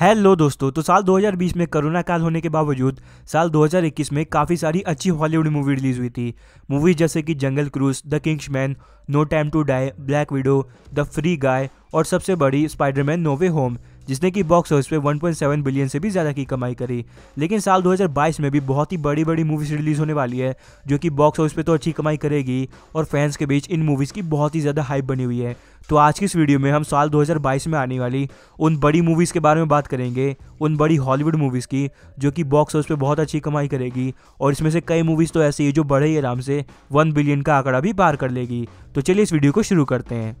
hello दोस्तों तो साल 2020 में कोरोना काल होने के बावजूद साल 2021 में काफ़ी सारी अच्छी हॉलीवुड मूवी रिलीज हुई थी मूवीज जैसे कि Jungle Cruise The King's Man No Time to Die Black Widow The Free Guy और सबसे बड़ी स्पाइडरमैन नोवे होम जिसने कि बॉक्स ऑफिस पे 1.7 बिलियन से भी ज़्यादा की कमाई करी लेकिन साल 2022 में भी बहुत ही बड़ी बड़ी मूवीज़ रिलीज़ होने वाली है जो कि बॉक्स ऑफिस पे तो अच्छी कमाई करेगी और फैंस के बीच इन मूवीज़ की बहुत ही ज़्यादा हाइप बनी हुई है तो आज की इस वीडियो में हम साल 2022 में आने वाली उन बड़ी मूवीज़ के बारे में बात करेंगे उन बड़ी हॉलीवुड मूवीज़ की जो कि बॉक्स ऑफिस पे बहुत अच्छी कमाई करेगी और इसमें से कई मूवीज़ तो ऐसी है जो बड़े ही आराम से वन बिलियन का आंकड़ा भी पार कर लेगी तो चलिए इस वीडियो को शुरू करते हैं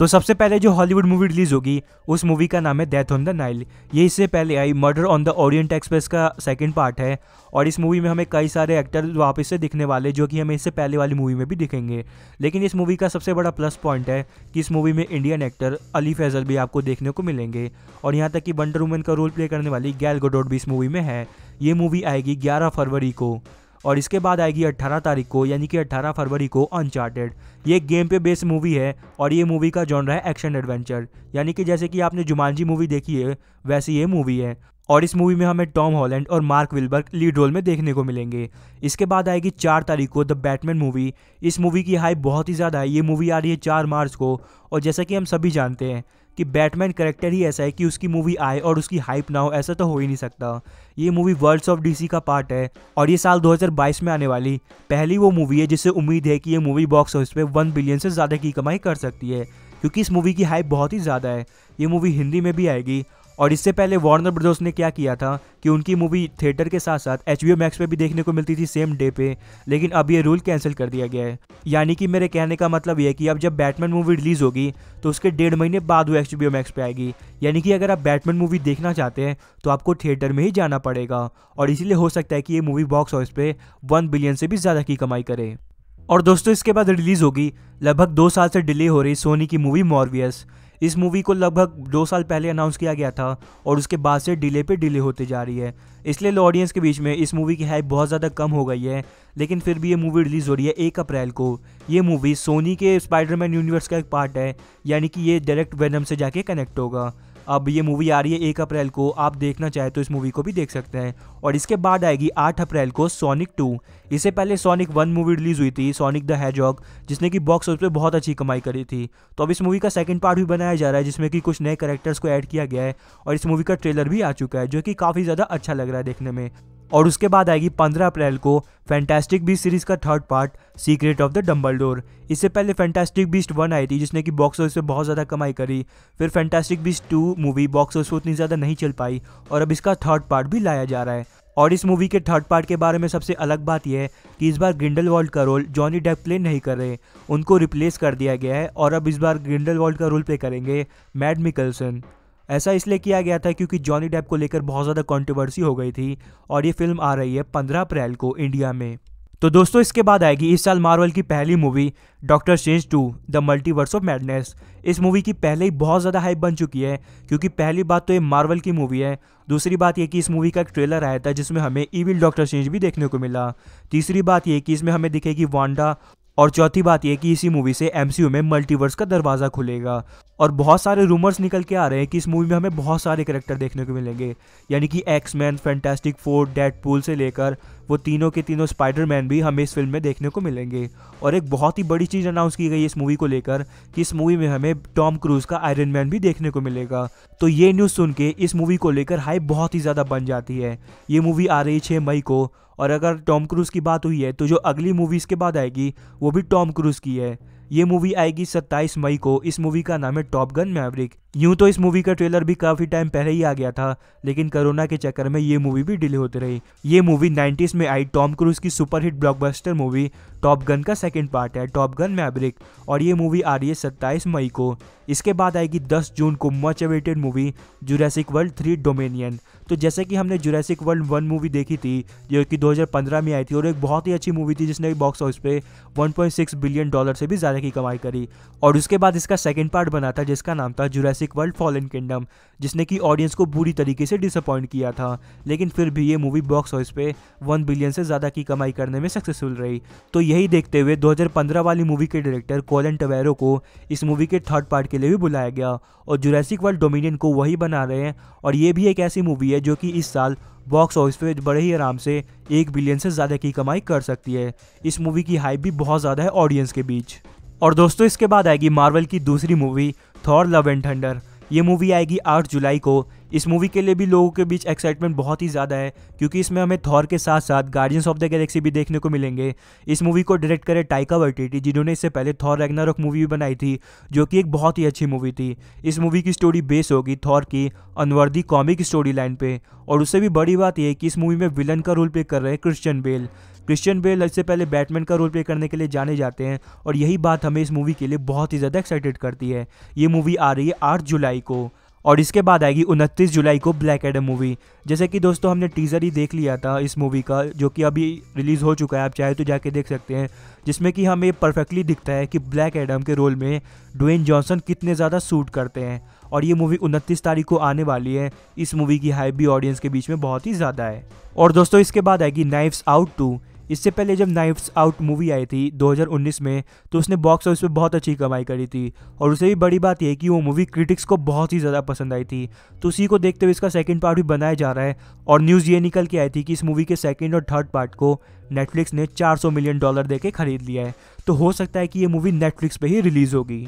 तो सबसे पहले जो हॉलीवुड मूवी रिलीज होगी उस मूवी का नाम है डेथ ऑन द नाइल ये इससे पहले आई Murder on the Orient Express का सेकंड पार्ट है और इस मूवी में हमें कई सारे एक्टर वापस से दिखने वाले जो कि हमें इससे पहले वाली मूवी में भी दिखेंगे लेकिन इस मूवी का सबसे बड़ा प्लस पॉइंट है कि इस मूवी में इंडियन एक्टर अली फैजल भी आपको देखने को मिलेंगे और यहाँ तक कि वंडर वुमन का रोल प्ले करने वाली गैल गोडोट भी इस मूवी में है ये मूवी आएगी ग्यारह फरवरी को और इसके बाद आएगी 18 तारीख को यानी कि 18 फरवरी को अनचार्टेड ये गेम पे बेस्ड मूवी है और ये मूवी का जॉनर है एक्शन एडवेंचर यानी कि जैसे कि आपने जुमानजी मूवी देखी है वैसी ये मूवी है और इस मूवी में हमें टॉम हॉलैंड और मार्क विलबर्ग लीड रोल में देखने को मिलेंगे इसके बाद आएगी चार तारीख को द बैटमैन मूवी इस मूवी की हाइप बहुत ही ज़्यादा है ये मूवी आ रही है चार मार्च को और जैसा कि हम सभी जानते हैं कि बैटमैन करेक्टर ही ऐसा है कि उसकी मूवी आए और उसकी हाइप ना हो ऐसा तो हो ही नहीं सकता ये मूवी वर्ल्ड्स ऑफ डीसी का पार्ट है और ये साल 2022 में आने वाली पहली वो मूवी है जिससे उम्मीद है कि ये मूवी बॉक्स ऑफिस पे वन बिलियन से ज़्यादा की कमाई कर सकती है क्योंकि इस मूवी की हाइप बहुत ही ज़्यादा है ये मूवी हिंदी में भी आएगी और इससे पहले वार्नर ब्रदर्स ने क्या किया था कि उनकी मूवी थिएटर के साथ साथ एच मैक्स पर भी देखने को मिलती थी सेम डे पे लेकिन अब ये रूल कैंसिल कर दिया गया है यानी कि मेरे कहने का मतलब ये है कि अब जब बैटमैन मूवी रिलीज होगी तो उसके डेढ़ महीने बाद वो एच मैक्स पे आएगी यानी कि अगर आप बैटमैन मूवी देखना चाहते हैं तो आपको थिएटर में ही जाना पड़ेगा और इसीलिए हो सकता है कि ये मूवी बॉक्स ऑफिस पे वन बिलियन से भी ज़्यादा की कमाई करे और दोस्तों इसके बाद रिलीज़ होगी लगभग दो साल से डिले हो रही सोनी की मूवी मॉरवियस इस मूवी को लगभग दो साल पहले अनाउंस किया गया था और उसके बाद से डिले पे डिले होते जा रही है इसलिए ऑडियंस के बीच में इस मूवी की हाइप बहुत ज़्यादा कम हो गई है लेकिन फिर भी ये मूवी रिलीज़ हो रही है एक अप्रैल को ये मूवी सोनी के स्पाइडरमैन यूनिवर्स का एक पार्ट है यानी कि ये डायरेक्ट वेनम से जाके कनेक्ट होगा अब ये मूवी आ रही है एक अप्रैल को आप देखना चाहे तो इस मूवी को भी देख सकते हैं और इसके बाद आएगी आठ अप्रैल को सोनिक टू इससे पहले सोनिक वन मूवी रिलीज हुई थी सोनिक द हैजॉग जिसने कि बॉक्स ऑफिस पे बहुत अच्छी कमाई करी थी तो अब इस मूवी का सेकंड पार्ट भी बनाया जा रहा है जिसमें कि कुछ नए करेक्टर्स को ऐड किया गया है और इस मूवी का ट्रेलर भी आ चुका है जो कि काफ़ी ज़्यादा अच्छा लग रहा है देखने में और उसके बाद आएगी 15 अप्रैल को फैंटास्टिक बीस्ट सीरीज का third part Secret of the Dumbledore इससे पहले फैंटास्टिक बीस्ट वन आई थी जिसने कि बॉक्स ऑफिस पे बहुत ज़्यादा कमाई करी फिर Fantastic Beast two movie box office पर उतनी ज़्यादा नहीं चल पाई और अब इसका थर्ड पार्ट भी लाया जा रहा है और इस मूवी के थर्ड पार्ट के बारे में सबसे अलग बात यह है कि इस बार ग्रिंडल वर्ल्ड का रोल जॉनी डेप प्ले नहीं कर रहे उनको रिप्लेस कर दिया गया है और अब इस बार ग्रिंडल वर्ल्ड का रोल प्ले करेंगे मैड मिकलसन ऐसा इसलिए किया गया था क्योंकि जॉनी डेप को लेकर बहुत ज़्यादा कॉन्ट्रोवर्सी हो गई थी और ये फिल्म आ रही है पंद्रह अप्रैल को इंडिया में तो दोस्तों इसके बाद आएगी इस साल मार्वल की पहली movie Doctor Strange to the Multiverse of Madness इस मूवी की पहले ही बहुत ज़्यादा हाइप बन चुकी है क्योंकि पहली बात तो ये मार्वल की मूवी है दूसरी बात यह कि इस मूवी का एक ट्रेलर आया था जिसमें हमें ईविल डॉक्टर चेंज भी देखने को मिला तीसरी बात यह कि इसमें हमें दिखेगी वांडा और चौथी बात यह कि इसी मूवी से एमसीयू में मल्टीवर्स का दरवाज़ा खुलेगा और बहुत सारे रूमर्स निकल के आ रहे हैं कि इस मूवी में हमें बहुत सारे करेक्टर देखने को मिलेंगे यानी कि X Men Fantastic Four Deadpool से लेकर वो तीनों के तीनों स्पाइडरमैन भी हमें इस फिल्म में देखने को मिलेंगे और एक बहुत ही बड़ी चीज़ अनाउंस की गई इस मूवी को लेकर कि इस मूवी में हमें टॉम क्रूज का आयरन मैन भी देखने को मिलेगा तो ये न्यूज़ सुन के इस मूवी को लेकर हाइप बहुत ही ज़्यादा बन जाती है ये मूवी आ रही छः मई को और अगर टॉम क्रूज़ की बात हुई है तो जो अगली मूवी इसके बाद आएगी वो भी टॉम क्रूज़ की है ये मूवी आएगी 27 मई को इस मूवी का नाम है टॉप गन मैवरिक यूं तो इस मूवी का ट्रेलर भी काफ़ी टाइम पहले ही आ गया था लेकिन कोरोना के चक्कर में ये मूवी भी डिले होती रही ये मूवी 90s में आई टॉम क्रूज की superhit blockbuster movie Top Gun का सेकंड पार्ट है टॉप गन मैब्रिक और ये मूवी आ रही है सत्ताईस मई को इसके बाद आएगी 10 जून को much awaited movie Jurassic World three Dominion तो जैसे कि हमने जुरैसिक वर्ल्ड वन मूवी देखी थी जो कि 2015 में आई थी और एक बहुत ही अच्छी मूवी थी जिसने बॉक्स ऑफिस पे 1.6 बिलियन डॉलर से भी ज़्यादा की कमाई करी और उसके बाद इसका सेकेंड पार्ट बना था जिसका नाम था Jurassic Jurassic World Fallen Kingdom जिसने कि ऑडियंस को बुरी तरीके से डिसअपॉइंट किया था लेकिन फिर भी ये मूवी बॉक्स ऑफिस पे वन बिलियन से ज़्यादा की कमाई करने में सक्सेसफुल रही तो यही देखते हुए 2015 वाली मूवी के डायरेक्टर कोलन टवेरो को इस मूवी के थर्ड पार्ट के लिए भी बुलाया गया और जुरासिक वर्ल्ड डोमिनियन को वही बना रहे हैं और ये भी एक ऐसी मूवी है जो कि इस साल बॉक्स ऑफिस पे बड़े ही आराम से एक बिलियन से ज़्यादा की कमाई कर सकती है इस मूवी की हाइप भी बहुत ज़्यादा है ऑडियंस के बीच और दोस्तों इसके बाद आएगी मार्वल की दूसरी movie Thor Love and Thunder ये मूवी आएगी 8 जुलाई को इस मूवी के लिए भी लोगों के बीच एक्साइटमेंट बहुत ही ज़्यादा है क्योंकि इसमें हमें थॉर के साथ साथ गार्जियंस ऑफ द गैलेक्सी भी देखने को मिलेंगे इस मूवी को डायरेक्ट करे टाइका वर्टेटी जिन्होंने इससे पहले थॉर रैगनारोक मूवी भी बनाई थी जो कि एक बहुत ही अच्छी मूवी थी इस मूवी की स्टोरी बेस होगी थॉर की अनवर्दी कॉमिक स्टोरी लाइन पर और उससे भी बड़ी बात यह है कि इस मूवी में विलन का रोल प्ले कर रहे हैं क्रिश्चियन बेल क्रिश्चियन बेल इससे पहले बैटमैन का रोल प्ले करने के लिए जाने जाते हैं और यही बात हमें इस मूवी के लिए बहुत ही ज़्यादा एक्साइटेड करती है ये मूवी आ रही है आठ जुलाई को और इसके बाद आएगी 29 जुलाई को ब्लैक एडम मूवी जैसे कि दोस्तों हमने टीज़र ही देख लिया था इस मूवी का जो कि अभी रिलीज़ हो चुका है आप चाहे तो जाके देख सकते हैं जिसमें कि हमें परफेक्टली दिखता है कि ब्लैक एडम के रोल में ड्वेन जॉनसन कितने ज़्यादा सूट करते हैं और ये मूवी 29 तारीख को आने वाली है इस मूवी की हाइप भी ऑडियंस के बीच में बहुत ही ज़्यादा है और दोस्तों इसके बाद आएगी नाइफ्स आउट टू इससे पहले जब नाइफ्स आउट मूवी आई थी 2019 में तो उसने बॉक्स ऑफिस पर बहुत अच्छी कमाई करी थी और उससे भी बड़ी बात यह कि वो मूवी क्रिटिक्स को बहुत ही ज़्यादा पसंद आई थी तो उसी को देखते हुए इसका सेकेंड पार्ट भी बनाया जा रहा है और न्यूज़ ये निकल के आई थी कि इस मूवी के सेकेंड और थर्ड पार्ट को नेटफ्लिक्स ने 400 मिलियन डॉलर दे खरीद लिया है तो हो सकता है कि ये मूवी नेटफ्लिक्स पर ही रिलीज़ होगी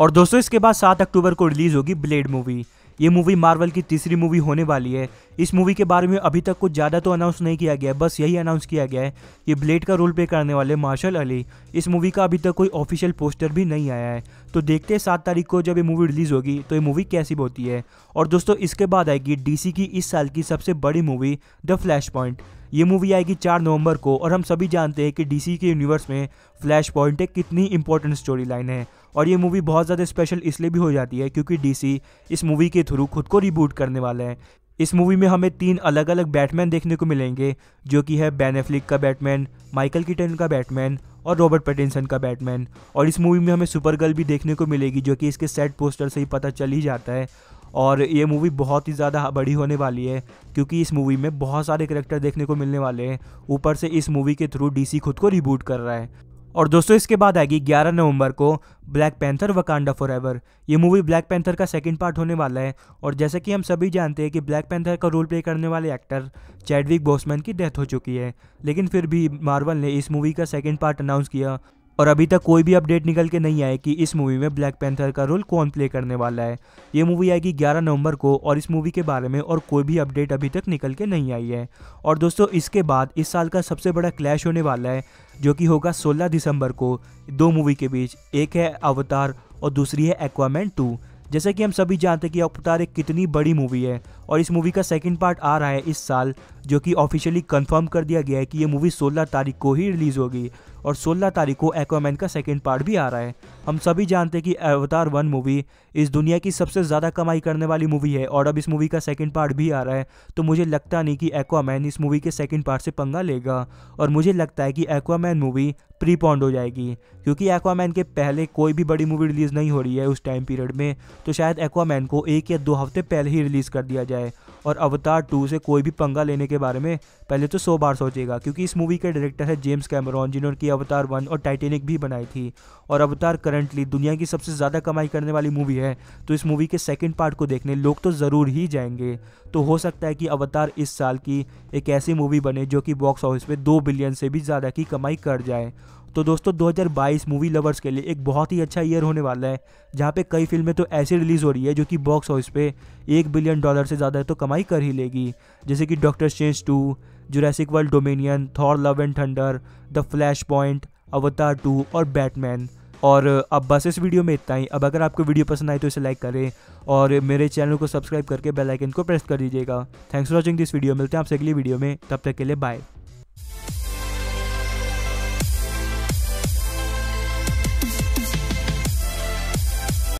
और दोस्तों इसके बाद सात अक्टूबर को रिलीज़ होगी ब्लेड मूवी ये मूवी मार्वल की तीसरी मूवी होने वाली है इस मूवी के बारे में अभी तक कुछ ज़्यादा तो अनाउंस नहीं किया गया है बस यही अनाउंस किया गया है कि ब्लेड का रोल प्ले करने वाले मार्शल अली इस मूवी का अभी तक कोई ऑफिशियल पोस्टर भी नहीं आया है तो देखते हैं सात तारीख को जब ये मूवी रिलीज़ होगी तो ये मूवी कैसी होती है और दोस्तों इसके बाद आएगी डी की इस साल की सबसे बड़ी मूवी द फ्लैश पॉइंट ये मूवी आएगी चार नवंबर को और हम सभी जानते हैं कि डी के यूनिवर्स में फ्लैश पॉइंट एक कितनी इंपॉर्टेंट स्टोरी लाइन है और ये मूवी बहुत ज़्यादा स्पेशल इसलिए भी हो जाती है क्योंकि डी इस मूवी के थ्रू खुद को रिबूट करने वाले हैं इस मूवी में हमें तीन अलग अलग बैटमैन देखने को मिलेंगे जो कि है बेनेफ्लिक का बैटमैन माइकल कीटन का बैटमैन और रॉबर्ट पेटिनसन का बैटमैन और इस मूवी में हमें सुपर गर्ल भी देखने को मिलेगी जो कि इसके सेट पोस्टर से ही पता चल ही जाता है और ये मूवी बहुत ही ज़्यादा बड़ी होने वाली है क्योंकि इस मूवी में बहुत सारे करेक्टर देखने को मिलने वाले हैं ऊपर से इस मूवी के थ्रू डीसी खुद को रिबूट कर रहा है और दोस्तों इसके बाद आएगी 11 नवंबर को Black Panther Wakanda Forever ये मूवी ब्लैक पैंथर का सेकंड पार्ट होने वाला है और जैसे कि हम सभी जानते हैं कि ब्लैक पैंथर का रोल प्ले करने वाले एक्टर चैडविक बोसमैन की डेथ हो चुकी है लेकिन फिर भी मार्वल ने इस मूवी का सेकंड पार्ट अनाउंस किया और अभी तक कोई भी अपडेट निकल के नहीं आए कि इस मूवी में ब्लैक पैंथर का रोल कौन प्ले करने वाला है ये मूवी आएगी 11 नवंबर को और इस मूवी के बारे में और कोई भी अपडेट अभी तक निकल के नहीं आई है और दोस्तों इसके बाद इस साल का सबसे बड़ा क्लैश होने वाला है जो कि होगा 16 दिसंबर को दो मूवी के बीच एक है अवतार और दूसरी है एक्वामेंट टू जैसे कि हम सभी जानते हैं कि अवतार एक कितनी बड़ी मूवी है और इस मूवी का सेकंड पार्ट आ रहा है इस साल जो कि ऑफिशियली कंफर्म कर दिया गया है कि ये मूवी 16 तारीख को ही रिलीज़ होगी और 16 तारीख को एक्वामैन का सेकंड पार्ट भी आ रहा है हम सभी जानते हैं कि अवतार वन मूवी इस दुनिया की सबसे ज़्यादा कमाई करने वाली मूवी है और अब इस मूवी का सेकंड पार्ट भी आ रहा है तो मुझे लगता नहीं कि एक्वामैन इस मूवी के सेकेंड पार्ट से पंगा लेगा और मुझे लगता है कि एक्वामैन मूवी प्री हो जाएगी क्योंकि एक्वामैन के पहले कोई भी बड़ी मूवी रिलीज़ नहीं हो रही है उस टाइम पीरियड में तो शायद एक्वामैन को एक या दो हफ्ते पहले ही रिलीज़ कर दिया जाए जाए और अवतार टू से कोई भी पंगा लेने के बारे में पहले तो सौ बार सोचेगा क्योंकि इस मूवी के डायरेक्टर है जेम्स कैमरॉन जिन्होंने की अवतार वन और टाइटेनिक भी बनाई थी और अवतार करंटली दुनिया की सबसे ज़्यादा कमाई करने वाली मूवी है तो इस मूवी के सेकेंड पार्ट को देखने लोग तो ज़रूर ही जाएंगे तो हो सकता है कि अवतार इस साल की एक ऐसी मूवी बने जो कि बॉक्स ऑफिस में दो बिलियन से भी ज़्यादा की कमाई कर जाए तो दोस्तों 2022 मूवी लवर्स के लिए एक बहुत ही अच्छा ईयर होने वाला है जहाँ पे कई फिल्में तो ऐसी रिलीज़ हो रही है जो कि बॉक्स ऑफिस पे एक बिलियन डॉलर से ज़्यादा तो कमाई कर ही लेगी जैसे कि Doctor Strange two Jurassic World Dominion Thor Love and Thunder the Flash Point Avatar two और बैटमैन और अब बस इस वीडियो में इतना ही अब अगर आपको वीडियो पसंद आए तो इसे लाइक करें और मेरे चैनल को सब्सक्राइब करके बेल आइकन को प्रेस कर दीजिएगा thanks for watching this video मिलते हैं आपसे अगली वीडियो में तब तक के लिए बाय